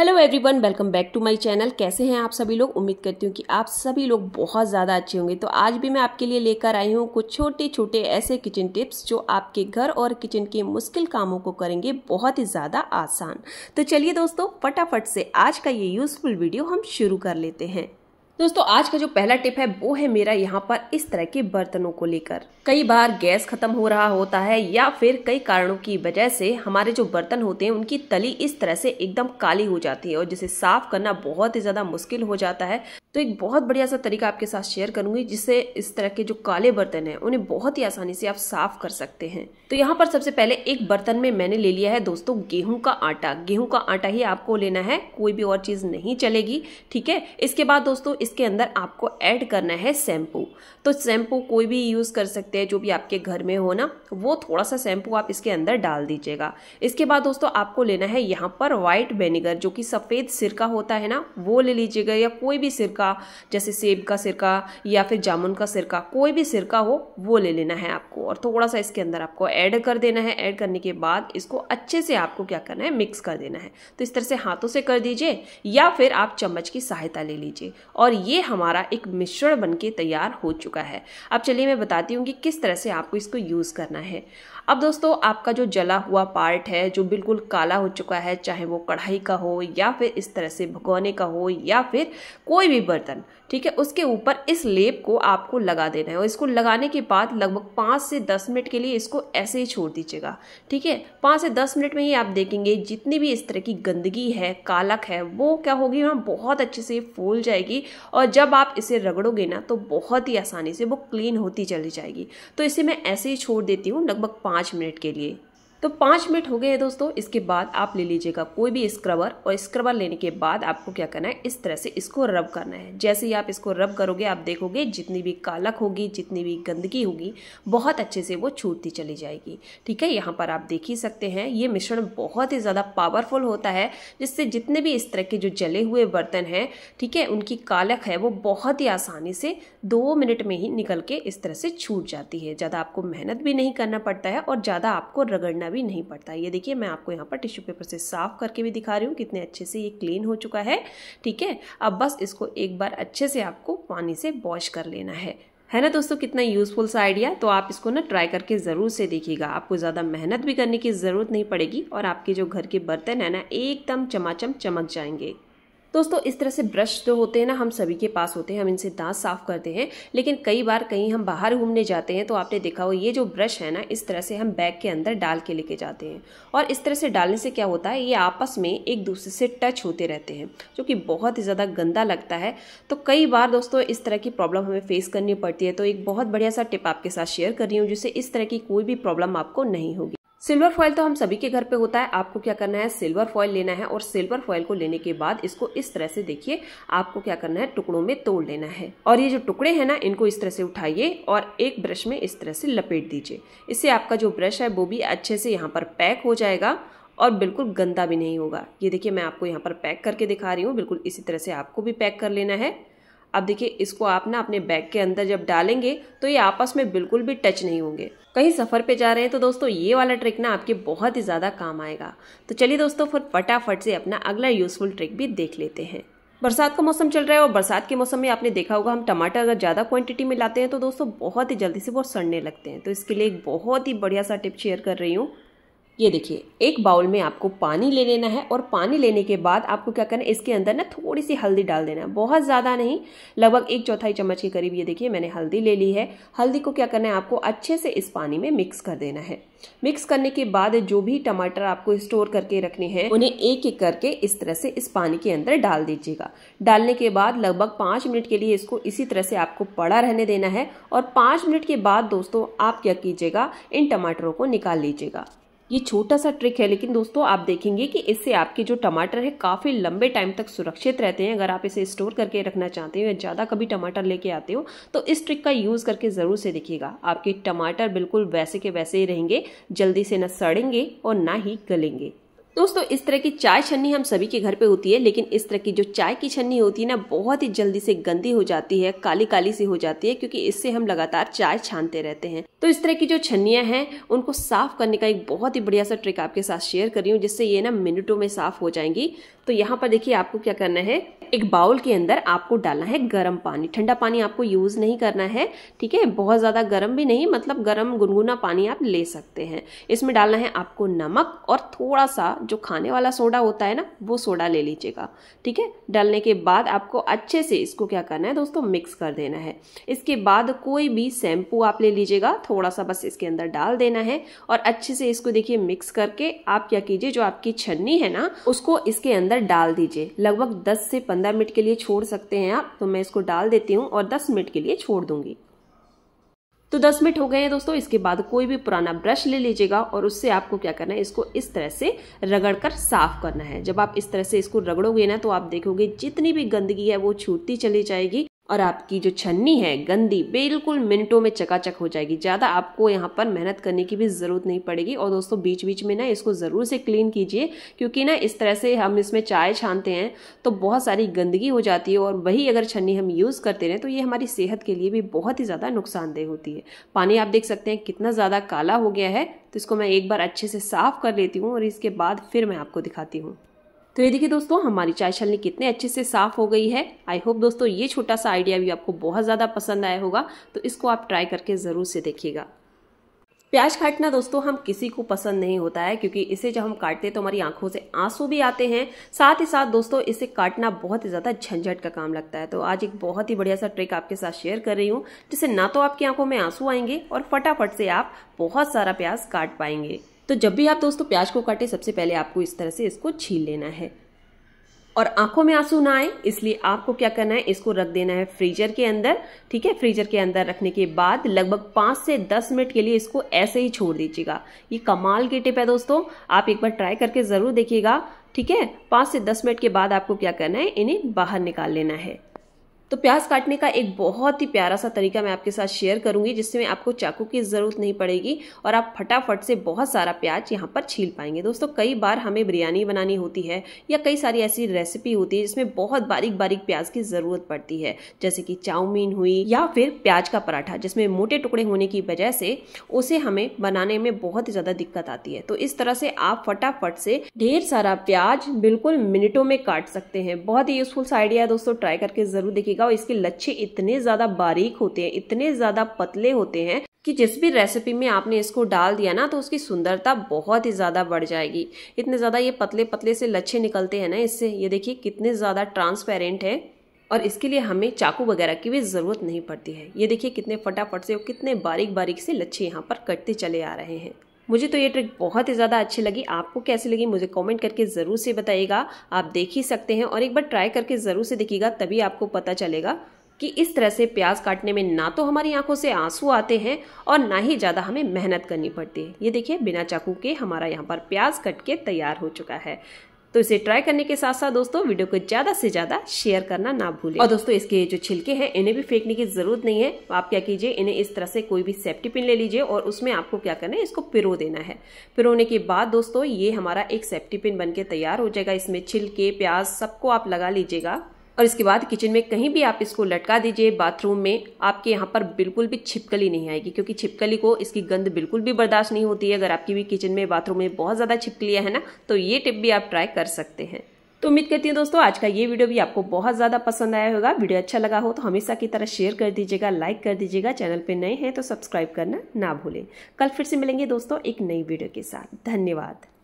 hello everyone welcome back to my channel कैसे हैं आप सभी लोग उम्मीद करती हूँ कि आप सभी लोग बहुत ज़्यादा अच्छे होंगे तो आज भी मैं आपके लिए लेकर आई हूँ कुछ छोटे छोटे ऐसे किचन टिप्स जो आपके घर और किचन के मुश्किल कामों को करेंगे बहुत ही ज़्यादा आसान तो चलिए दोस्तों फटाफट से आज का ये यूज़फुल वीडियो हम शुरू कर लेते हैं दोस्तों आज का जो पहला टिप है वो है मेरा यहाँ पर इस तरह के बर्तनों को लेकर कई बार गैस खत्म हो रहा होता है या फिर कई कारणों की वजह से हमारे जो बर्तन होते हैं उनकी तली इस तरह से एकदम काली हो जाती है और जिसे साफ करना बहुत ही ज्यादा मुश्किल हो जाता है तो एक बहुत बढ़िया सा तरीका आपके साथ शेयर करूंगी जिससे इस तरह के जो काले बर्तन हैं उन्हें बहुत ही आसानी से आप साफ कर सकते हैं तो यहाँ पर सबसे पहले एक बर्तन में मैंने ले लिया है दोस्तों गेहूं का आटा गेहूं का आटा ही आपको लेना है कोई भी और चीज़ नहीं चलेगी ठीक है इसके बाद दोस्तों इसके अंदर आपको ऐड करना है शैम्पू तो शैम्पू कोई भी यूज़ कर सकते हैं जो भी आपके घर में हो ना वो थोड़ा सा शैम्पू आप इसके अंदर डाल दीजिएगा इसके बाद दोस्तों आपको लेना है यहाँ पर वाइट वेनेगर जो कि सफ़ेद सिरका होता है ना वो ले लीजिएगा या कोई भी सिरका सिरका जैसे सेब का सिरका या फिर जामुन का सिरका कोई भी सिरका हो वो ले लेना है आपको और थोड़ा सा इसके अंदर आपको ऐड कर देना है ऐड करने के बाद इसको अच्छे से आपको क्या करना है मिक्स कर देना है तो इस तरह से हाथों से कर दीजिए या फिर आप चम्मच की सहायता ले लीजिए और ये हमारा एक मिश्रण बन तैयार हो चुका है अब चलिए मैं बताती हूँ कि किस तरह से आपको इसको यूज़ करना है अब दोस्तों आपका जो जला हुआ पार्ट है जो बिल्कुल काला हो चुका है चाहे वो कढ़ाई का हो या फिर इस तरह से भगोने का हो या फिर कोई भी बर्तन ठीक है उसके ऊपर इस लेप को आपको लगा देना है और इसको लगाने के बाद लगभग पाँच से दस मिनट के लिए इसको ऐसे ही छोड़ दीजिएगा ठीक है पाँच से दस मिनट में ही आप देखेंगे जितनी भी इस तरह की गंदगी है कालक है वो क्या होगी ना हाँ, बहुत अच्छे से फूल जाएगी और जब आप इसे रगड़ोगे ना तो बहुत ही आसानी से वो क्लीन होती चली जाएगी तो इसे मैं ऐसे ही छोड़ देती हूँ लगभग पाँच मिनट के लिए तो पाँच मिनट हो गए दोस्तों इसके बाद आप ले लीजिएगा कोई भी स्क्रबर और स्क्रबर लेने के बाद आपको क्या करना है इस तरह से इसको रब करना है जैसे ही आप इसको रब करोगे आप देखोगे जितनी भी कालक होगी जितनी भी गंदगी होगी बहुत अच्छे से वो छूटती चली जाएगी ठीक है यहाँ पर आप देख ही सकते हैं ये मिश्रण बहुत ही ज़्यादा पावरफुल होता है जिससे जितने भी इस तरह के जो जले हुए बर्तन हैं ठीक है उनकी कालक है वो बहुत ही आसानी से दो मिनट में ही निकल के इस तरह से छूट जाती है ज़्यादा आपको मेहनत भी नहीं करना पड़ता है और ज़्यादा आपको रगड़ना करना भी नहीं पड़ता ये देखिए मैं आपको यहाँ पर टिश्यू पेपर से साफ करके भी दिखा रही हूँ कितने अच्छे से ये क्लीन हो चुका है ठीक है अब बस इसको एक बार अच्छे से आपको पानी से वॉश कर लेना है है ना दोस्तों कितना यूज़फुल सा आइडिया तो आप इसको ना ट्राई करके ज़रूर से देखिएगा आपको ज़्यादा मेहनत भी करने की ज़रूरत नहीं पड़ेगी और आपके जो घर के बर्तन है ना एकदम चमाचम चमक जाएंगे दोस्तों इस तरह से ब्रश जो होते हैं ना हम सभी के पास होते हैं हम इनसे दांत साफ करते हैं लेकिन कई बार कहीं हम बाहर घूमने जाते हैं तो आपने देखा हो ये जो ब्रश है ना इस तरह से हम बैग के अंदर डाल के लेके जाते हैं और इस तरह से डालने से क्या होता है ये आपस में एक दूसरे से टच होते रहते हैं जो कि बहुत ही ज़्यादा गंदा लगता है तो कई बार दोस्तों इस तरह की प्रॉब्लम हमें फेस करनी पड़ती है तो एक बहुत बढ़िया सा टिप आपके साथ शेयर कर रही हूँ जिससे इस तरह की कोई भी प्रॉब्लम आपको नहीं होगी सिल्वर फॉइल तो हम सभी के घर पे होता है आपको क्या करना है सिल्वर फॉइल लेना है और सिल्वर फॉइल को लेने के बाद इसको इस तरह से देखिए आपको क्या करना है टुकड़ों में तोड़ लेना है और ये जो टुकड़े हैं ना इनको इस तरह से उठाइए और एक ब्रश में इस तरह से लपेट दीजिए इससे आपका जो ब्रश है वो भी अच्छे से यहाँ पर पैक हो जाएगा और बिल्कुल गंदा भी नहीं होगा ये देखिए मैं आपको यहाँ पर पैक करके दिखा रही हूँ बिल्कुल इसी तरह से आपको भी पैक कर लेना है अब देखिए इसको आप ना अपने बैग के अंदर जब डालेंगे तो ये आपस में बिल्कुल भी टच नहीं होंगे कहीं सफ़र पे जा रहे हैं तो दोस्तों ये वाला ट्रिक ना आपके बहुत ही ज़्यादा काम आएगा तो चलिए दोस्तों फिर फटाफट से अपना अगला यूज़फुल ट्रिक भी देख लेते हैं बरसात का मौसम चल रहा है और बरसात के मौसम में आपने देखा होगा हम टमाटर अगर ज़्यादा क्वांटिटी में लाते हैं तो दोस्तों बहुत ही जल्दी से वो सड़ने लगते हैं तो इसके लिए एक बहुत ही बढ़िया सा टिप शेयर कर रही हूँ ये देखिए एक बाउल में आपको पानी ले लेना है और पानी लेने के बाद आपको क्या करना है इसके अंदर ना थोड़ी सी हल्दी डाल देना है बहुत ज़्यादा नहीं लगभग एक चौथाई चम्मच के करीब ये देखिए मैंने हल्दी ले ली है हल्दी को क्या करना है आपको अच्छे से इस पानी में मिक्स कर देना है मिक्स करने के बाद जो भी टमाटर आपको स्टोर करके रखने हैं उन्हें एक एक करके इस तरह से इस पानी के अंदर डाल दीजिएगा डालने के बाद लगभग पाँच मिनट के लिए इसको इसी तरह से आपको पड़ा रहने देना है और पाँच मिनट के बाद दोस्तों आप क्या कीजिएगा इन टमाटरों को निकाल लीजिएगा ये छोटा सा ट्रिक है लेकिन दोस्तों आप देखेंगे कि इससे आपके जो टमाटर है काफ़ी लंबे टाइम तक सुरक्षित रहते हैं अगर आप इसे स्टोर करके रखना चाहते हो या ज़्यादा कभी टमाटर लेके आते हो तो इस ट्रिक का यूज़ करके ज़रूर से देखिएगा आपके टमाटर बिल्कुल वैसे के वैसे ही रहेंगे जल्दी से ना सड़ेंगे और ना ही गलेंगे दोस्तों इस तरह की चाय छन्नी हम सभी के घर पे होती है लेकिन इस तरह की जो चाय की छन्नी होती है ना बहुत ही जल्दी से गंदी हो जाती है काली काली सी हो जाती है क्योंकि इससे हम लगातार चाय छानते रहते हैं तो इस तरह की जो छन्नियां हैं उनको साफ करने का एक बहुत ही बढ़िया सा ट्रिक आपके साथ शेयर कर रही हूँ जिससे ये ना मिनटों में साफ हो जाएंगी तो यहाँ पर देखिए आपको क्या करना है एक बाउल के अंदर आपको डालना है गर्म पानी ठंडा पानी आपको यूज़ नहीं करना है ठीक है बहुत ज़्यादा गर्म भी नहीं मतलब गर्म गुनगुना पानी आप ले सकते हैं इसमें डालना है आपको नमक और थोड़ा सा जो खाने वाला सोडा होता है ना वो सोडा ले लीजिएगा ठीक है डालने के बाद आपको अच्छे से इसको क्या करना है दोस्तों मिक्स कर देना है इसके बाद कोई भी शैम्पू आप ले लीजिएगा थोड़ा सा बस इसके अंदर डाल देना है और अच्छे से इसको देखिए मिक्स करके आप क्या कीजिए जो आपकी छन्नी है ना उसको इसके अंदर डाल दीजिए लगभग दस से पंद्रह मिनट के लिए छोड़ सकते हैं आप तो मैं इसको डाल देती हूँ और दस मिनट के लिए छोड़ दूंगी तो 10 मिनट हो गए हैं दोस्तों इसके बाद कोई भी पुराना ब्रश ले लीजिएगा और उससे आपको क्या करना है इसको इस तरह से रगड़ कर साफ करना है जब आप इस तरह से इसको रगड़ोगे ना तो आप देखोगे जितनी भी गंदगी है वो छूटती चली जाएगी और आपकी जो छन्नी है गंदी बिल्कुल मिनटों में चकाचक हो जाएगी ज़्यादा आपको यहाँ पर मेहनत करने की भी ज़रूरत नहीं पड़ेगी और दोस्तों बीच बीच में ना इसको ज़रूर से क्लीन कीजिए क्योंकि ना इस तरह से हम इसमें चाय छानते हैं तो बहुत सारी गंदगी हो जाती है और वही अगर छन्नी हम यूज़ करते रहें तो ये हमारी सेहत के लिए भी बहुत ही ज़्यादा नुकसानदेह होती है पानी आप देख सकते हैं कितना ज़्यादा काला हो गया है तो इसको मैं एक बार अच्छे से साफ़ कर लेती हूँ और इसके बाद फिर मैं आपको दिखाती हूँ तो ये देखिए दोस्तों हमारी चाय छलनी कितने अच्छे से साफ़ हो गई है आई होप दोस्तों ये छोटा सा आइडिया भी आपको बहुत ज़्यादा पसंद आया होगा तो इसको आप ट्राई करके ज़रूर से देखिएगा प्याज काटना दोस्तों हम किसी को पसंद नहीं होता है क्योंकि इसे जब हम काटते हैं तो हमारी आंखों से आंसू भी आते हैं साथ ही साथ दोस्तों इसे काटना बहुत ही ज़्यादा झंझट का काम लगता है तो आज एक बहुत ही बढ़िया सा ट्रिक आपके साथ शेयर कर रही हूँ जिससे ना तो आपकी आंखों में आंसू आएंगे और फटाफट से आप बहुत सारा प्याज काट पाएंगे तो जब भी आप दोस्तों प्याज को काटें सबसे पहले आपको इस तरह से इसको छील लेना है और आंखों में आंसू ना आए इसलिए आपको क्या करना है इसको रख देना है फ्रीजर के अंदर ठीक है फ्रीजर के अंदर रखने के बाद लगभग पांच से दस मिनट के लिए इसको ऐसे ही छोड़ दीजिएगा ये कमाल की टिप है दोस्तों आप एक बार ट्राई करके ज़रूर देखिएगा ठीक है पांच से दस मिनट के बाद आपको क्या करना है इन्हें बाहर निकाल लेना है तो प्याज काटने का एक बहुत ही प्यारा सा तरीका मैं आपके साथ शेयर करूंगी जिससे आपको चाकू की ज़रूरत नहीं पड़ेगी और आप फटाफट से बहुत सारा प्याज यहाँ पर छील पाएंगे दोस्तों कई बार हमें बिरयानी बनानी होती है या कई सारी ऐसी रेसिपी होती है जिसमें बहुत बारीक बारीक प्याज की ज़रूरत पड़ती है जैसे कि चाउमीन हुई या फिर प्याज का पराठा जिसमें मोटे टुकड़े होने की वजह से उसे हमें बनाने में बहुत ही ज़्यादा दिक्कत आती है तो इस तरह से आप फटाफट से ढेर सारा प्याज बिल्कुल मिनटों में काट सकते हैं बहुत ही यूजफुल सा आइडिया है दोस्तों ट्राई करके ज़रूर देखिएगा देखिएगा और इसके लच्छे इतने ज़्यादा बारीक होते हैं इतने ज़्यादा पतले होते हैं कि जिस भी रेसिपी में आपने इसको डाल दिया ना तो उसकी सुंदरता बहुत ही ज़्यादा बढ़ जाएगी इतने ज़्यादा ये पतले पतले से लच्छे निकलते हैं ना इससे ये देखिए कितने ज़्यादा ट्रांसपेरेंट है और इसके लिए हमें चाकू वगैरह की भी ज़रूरत नहीं पड़ती है ये देखिए कितने फटाफट से और कितने बारीक बारीक से लच्छे यहाँ पर कटते चले आ रहे हैं मुझे तो ये ट्रिक बहुत ही ज़्यादा अच्छी लगी आपको कैसी लगी मुझे कॉमेंट करके ज़रूर से बताइएगा आप देख ही सकते हैं और एक बार ट्राई करके ज़रूर से देखिएगा तभी आपको पता चलेगा कि इस तरह से प्याज काटने में ना तो हमारी आंखों से आंसू आते हैं और ना ही ज़्यादा हमें मेहनत करनी पड़ती है ये देखिए बिना चाकू के हमारा यहाँ पर प्याज कट के तैयार हो चुका है तो इसे ट्राई करने के साथ साथ दोस्तों वीडियो को ज्यादा से ज्यादा शेयर करना ना भूलें और दोस्तों इसके जो छिलके हैं इन्हें भी फेंकने की जरूरत नहीं है आप क्या कीजिए इन्हें इस तरह से कोई भी सेफ्टी पिन ले लीजिए और उसमें आपको क्या करना है इसको पिरो देना है पिरोने के बाद दोस्तों ये हमारा एक सेफ्टी पिन बनके तैयार हो जाएगा इसमें छिलके प्याज सबको आप लगा लीजिएगा और इसके बाद किचन में कहीं भी आप इसको लटका दीजिए बाथरूम में आपके यहाँ पर बिल्कुल भी छिपकली नहीं आएगी क्योंकि छिपकली को इसकी गंद बिल्कुल भी बर्दाश्त नहीं होती है अगर आपकी भी किचन में बाथरूम में बहुत ज़्यादा छिपकलियाँ है ना तो ये टिप भी आप ट्राई कर सकते हैं तो उम्मीद करती हूँ दोस्तों आज का ये वीडियो भी आपको बहुत ज़्यादा पसंद आया होगा वीडियो अच्छा लगा हो तो हमेशा की तरह शेयर कर दीजिएगा लाइक कर दीजिएगा चैनल पर नए हैं तो सब्सक्राइब करना ना भूलें कल फिर से मिलेंगे दोस्तों एक नई वीडियो के साथ धन्यवाद